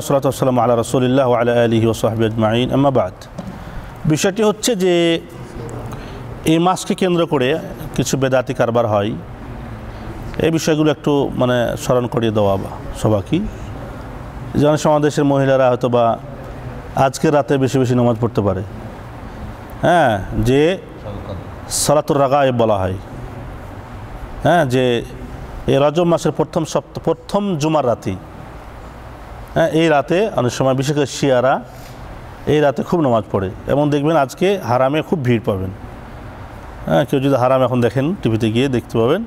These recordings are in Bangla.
আসসালাম আল্লাহ রসুলিল্লাহ আল্লাহ আলহি ওসাহাবি আজমাইন আমাবাদ বিষয়টি হচ্ছে যে এই মাসকে কেন্দ্র করে কিছু বেদাতি কারবার হয় এই বিষয়গুলো একটু মানে স্মরণ করিয়ে দেওয়া সবাকি যেমন সমাদেশের মহিলারা হয়তো বা আজকের রাতে বেশি বেশি নামাজ পড়তে পারে হ্যাঁ যে সালাতুর রাগায় বলা হয় হ্যাঁ যে এই রজব মাসের প্রথম সপ্তাহ প্রথম জুমার রাতি হ্যাঁ, এই রাতে অনেক সময় বিশেষ করে শিয়ারা এই রাতে খুব নামাজ পড়ে এবং দেখবেন আজকে হারামে খুব ভিড় পাবেন হ্যাঁ কেউ যদি হারাম এখন দেখেন টিভিতে গিয়ে দেখতে পাবেন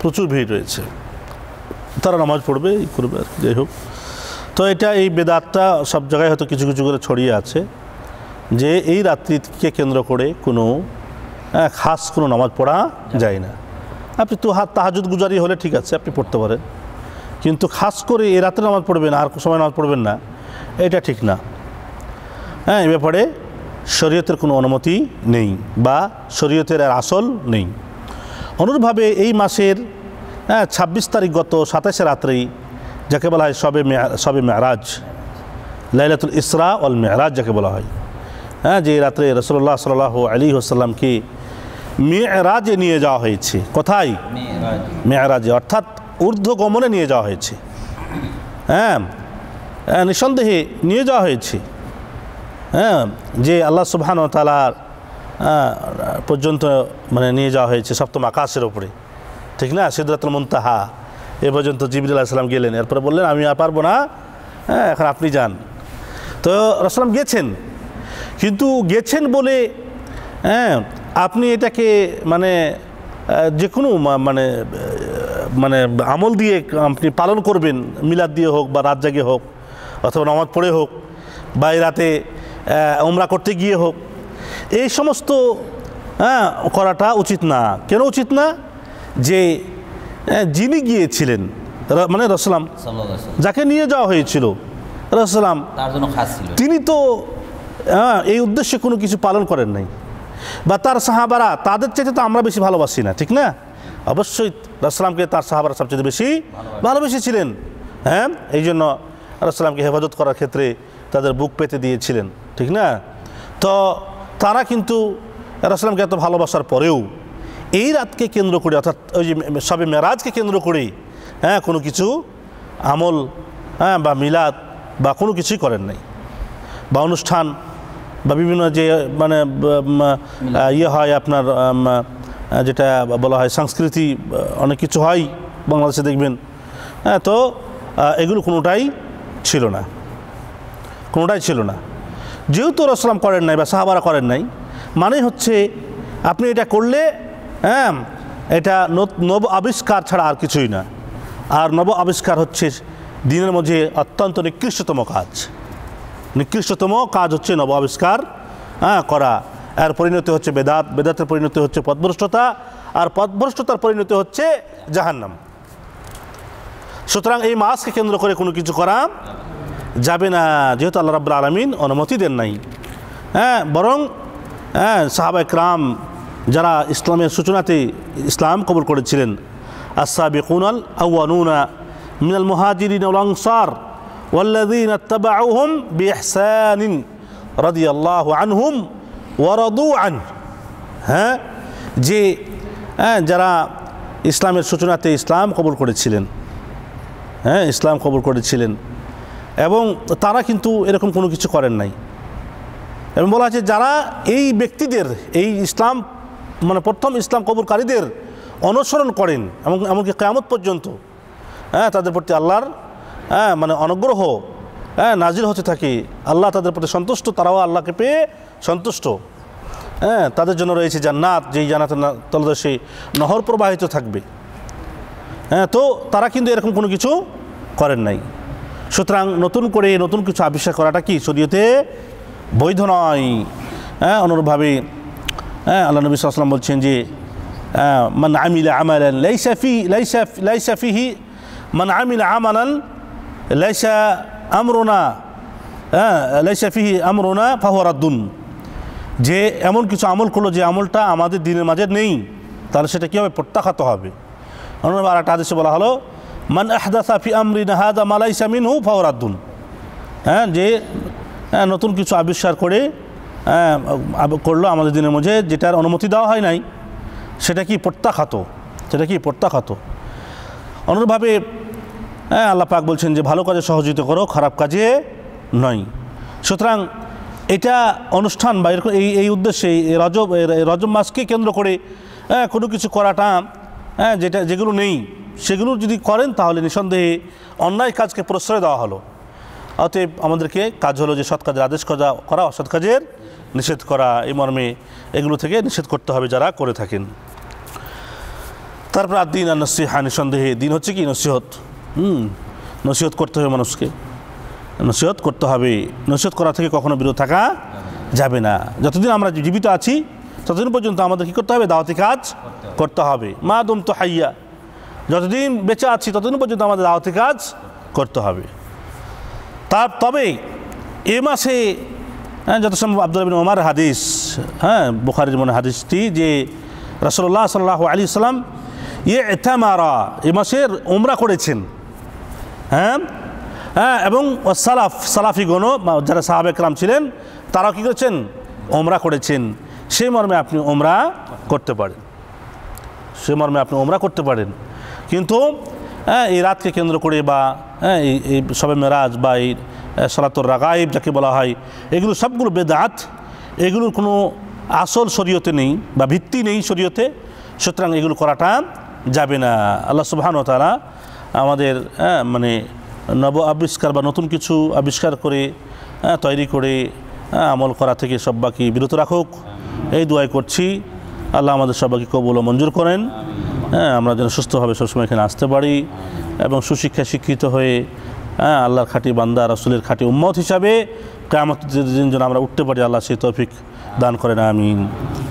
প্রচুর ভিড় রয়েছে তারা নামাজ পড়বে করবে আর যাই হোক তো এটা এই বেদাতটা সব জায়গায় হয়তো কিছু কিছু করে ছড়িয়ে আছে যে এই রাত্রিকে কেন্দ্র করে কোনো হ্যাঁ, খাস কোনো নামাজ পড়া যায় না আপনি তো হাত তাহাজুদ গুজারি হলে ঠিক আছে আপনি পড়তে পারেন কিন্তু খাস করে এ রাতে নামাজ পড়বেন আর সময় নামাজ পড়বেন না এটা ঠিক না হ্যাঁ এ ব্যাপারে শরীয়তের কোনো অনুমতি নেই বা শরীয়তের আর আসল নেই অনুরূপভাবে এই মাসের হ্যাঁ ছাব্বিশ তারিখ গত সাতাশে রাত্রেই যাকে বলা হয় সবে সবে মেয়ারাজ লাইলাতুল ইসরা অল মেয়ারাজ যাকে বলা হয় হ্যাঁ যে রাত্রে রসল্লাহ সাল আলী হাসাল্লামকে মেয়েরাজে নিয়ে যাওয়া হয়েছে কোথায় মেয়েরাজে অর্থাৎ ঊর্ধ্বগমনে নিয়ে যাওয়া হয়েছে হ্যাঁ, হ্যাঁ নিঃসন্দেহে নিয়ে যাওয়া হয়েছে হ্যাঁ যে আল্লাহ সুবহান তালার হ্যাঁ, পর্যন্ত মানে নিয়ে যাওয়া হয়েছে সপ্তম আকাশের ওপরে ঠিক না সিদ্ধাতুল মন্তাহা এ পর্যন্ত জিবির সালাম গেলেন এরপরে বললেন আমি আর পারবো না হ্যাঁ এখন আপনি যান তো রসলাম গেছেন কিন্তু গেছেন বলে হ্যাঁ আপনি এটাকে মানে যে কোনো মানে মানে আমল দিয়ে আপনি পালন করবেন মিলাদ দিয়ে হোক বা রাত জাগে হোক অথবা নামাজ পড়ে হোক বা রাতে ওমরা করতে গিয়ে হোক এই সমস্ত হ্যাঁ করাটা উচিত না কেন উচিত না যে যিনি গিয়েছিলেন মানে রসলাম যাকে নিয়ে যাওয়া হয়েছিল রসলাম তিনি তো হ্যাঁ, এই উদ্দেশ্যে কোনো কিছু পালন করেন নাই বা তার সাহাবারা তাদের চাইতে তো আমরা বেশি ভালোবাসি না ঠিক না অবশ্যই রাসলামকে তার সাহাবার সবচেয়ে বেশি ভালোবেসে ছিলেন হ্যাঁ এই জন্য রাসলামকে হেফাজত করার ক্ষেত্রে তাদের বুক পেতে দিয়েছিলেন ঠিক না তো তারা কিন্তু রাসলামকে এত ভালোবাসার পরেও এই রাতকে কেন্দ্র করে অর্থাৎ ওই যে সবে মেরাজকে কেন্দ্র করে হ্যাঁ কোনো কিছু আমল হ্যাঁ বা মিলাদ বা কোনো কিছুই করেন নাই বা অনুষ্ঠান বা বিভিন্ন যে মানে ইয়ে হয় আপনার যেটা বলা হয় সংস্কৃতি অনেক কিছু হয় বাংলাদেশে দেখবেন হ্যাঁ তো এগুলো কোনোটাই ছিল না কোনোটাই ছিল না যেহেতু রসলাম করেন নাই বা সাহাবারা করেন নাই মানে হচ্ছে আপনি এটা করলে হ্যাঁ এটা নব আবিষ্কার ছাড়া আর কিছুই না আর নব আবিষ্কার হচ্ছে দিনের মধ্যে অত্যন্ত নিকৃষ্টতম কাজ নিকৃষ্টতম কাজ হচ্ছে নব আবিষ্কার হ্যাঁ করা আর পরিণতি হচ্ছে বেদাত বেদাতের পরিণতি হচ্ছে পথভ্রষ্টতা আর পদভ্রষ্টতার পরিণতি হচ্ছে জাহান্নাম সুতরাং এই মাসকে কেন্দ্র করে কোনো কিছু করা যাবে না যেহেতু আল্লাহ রাবুল আলমিন অনুমতি দেন নাই হ্যাঁ বরং হ্যাঁ সাহাবা ক্রাম যারা ইসলামের সূচনাতে ইসলাম কবুল করেছিলেন আসাবি কুনাল আওয়ানুনা মিনাল মুহাজিরিন আল ওয়াল্লাদিন والذين اتبعوهم بإحسان رضي আল্লাহ আনহুম ওয়ারদু আন হ্যাঁ যে হ্যাঁ যারা ইসলামের সূচনাতে ইসলাম কবুল করেছিলেন হ্যাঁ ইসলাম কবুল করেছিলেন এবং তারা কিন্তু এরকম কোনো কিছু করেন নাই এবং বলা আছে যারা এই ব্যক্তিদের এই ইসলাম মানে প্রথম ইসলাম কবুলকারীদের অনুসরণ করেন এবং এমনকি কেয়ামত পর্যন্ত হ্যাঁ তাদের প্রতি আল্লাহর হ্যাঁ মানে অনুগ্রহ হ্যাঁ নাজির হতে থাকি আল্লাহ তাদের প্রতি সন্তুষ্ট তারাও আল্লাহকে পেয়ে সন্তুষ্ট হ্যাঁ তাদের জন্য রয়েছে জান্নাত যেই জান্নাতের তলদেশে নহর প্রবাহিত থাকবে হ্যাঁ তো তারা কিন্তু এরকম কোনো কিছু করেন নাই সুতরাং নতুন করে নতুন কিছু আবিষ্কার করাটা কি শরীয়তে বৈধ নয় হ্যাঁ অনুরূপভাবে হ্যাঁ আল্লাহ নবী সাল্লাম বলছেন যে হ্যাঁ, মান আমিলা আমালান লাইসা লাইসা ফিহি মান আমিলা আমালান লাইসা আমরোনা হ্যাঁ, লাইসা ফিহি আমরোনা ফাহরাদ্দুন যে এমন কিছু আমল করলো যে আমলটা আমাদের দিনের মাঝে নেই তাহলে সেটা কীভাবে প্রত্যাখ্যাত হবে অন্য আর একটা আদেশে বলা হলো মান আহদা সাফি আমরিন হাদা মালাইসা মিন হু ফাওরাদ্দুন হ্যাঁ যে হ্যাঁ, নতুন কিছু আবিষ্কার করে হ্যাঁ, করলো আমাদের দিনের মধ্যে যেটার অনুমতি দেওয়া হয় নাই সেটা কি প্রত্যাখ্যাত সেটা কি প্রত্যাখ্যাত অনুরূপভাবে হ্যাঁ আল্লাহ পাক বলছেন যে ভালো কাজে সহযোগিতা করো খারাপ কাজে নয় সুতরাং এটা অনুষ্ঠান বা এরকম এই এই উদ্দেশ্যে রজব রজব মাসকে কেন্দ্র করে হ্যাঁ কোনো কিছু করাটা হ্যাঁ যেটা যেগুলো নেই সেগুলো যদি করেন তাহলে নিঃসন্দেহে অন্যায় কাজকে প্রশ্রয় দেওয়া হলো অতএব আমাদেরকে কাজ হলো যে সৎ কাজের আদেশ করা করা অসৎ কাজের নিষেধ করা এই মর্মে এগুলো থেকে নিষেধ করতে হবে যারা করে থাকেন তারপর আর দিন আর নসিহা নিঃসন্দেহে দিন হচ্ছে কি নসিহত হুম নসিহত করতে হবে মানুষকে নসিহত করতে হবে নসিহত করা থেকে কখনো বিরত থাকা যাবে না যতদিন আমরা জীবিত আছি ততদিন পর্যন্ত আমাদের কী করতে হবে দাওয়াতি কাজ করতে হবে মা দম তো হাইয়া যতদিন বেঁচে আছি ততদিন পর্যন্ত আমাদের দাওয়াতি কাজ করতে হবে তার তবে এ মাসে হ্যাঁ যত সম্ভব আব্দুল ওমার হাদিস হ্যাঁ বুখারির মনে হাদিসটি যে রসল্লাহ সাল্লাহ আলী সাল্লাম ইয়ে মারা এ মাসের ওমরা করেছেন হ্যাঁ হ্যাঁ এবং সালাফ সালাফিগণও যারা সাহাবেকরাম ছিলেন তারাও কী করেছেন ওমরা করেছেন সেই মর্মে আপনি ওমরা করতে পারেন সেই মর্মে আপনি ওমরা করতে পারেন কিন্তু হ্যাঁ এই রাতকে কেন্দ্র করে বা হ্যাঁ এই সবে মেরাজ বা এই সলাতর রাগাইব যাকে বলা হয় এগুলো সবগুলো বেদাত এগুলোর কোনো আসল শরীয়তে নেই বা ভিত্তি নেই শরীয়তে সুতরাং এগুলো করাটা যাবে না আল্লাহ তারা আমাদের হ্যাঁ, মানে নব আবিষ্কার বা নতুন কিছু আবিষ্কার করে হ্যাঁ, তৈরি করে হ্যাঁ, আমল করা থেকে বাকি বিরত রাখুক এই দোয়াই করছি আল্লাহ আমাদের সবাইকে কবুল ও মঞ্জুর করেন আমরা যেন সুস্থভাবে সবসময় এখানে আসতে পারি এবং সুশিক্ষা শিক্ষিত হয়ে আল্লাহর খাঁটি বান্দা রাসুলের খাঁটি উম্মত হিসাবে কামত দিন যেন আমরা উঠতে পারি আল্লাহ সেই তফিক দান করেন আমিন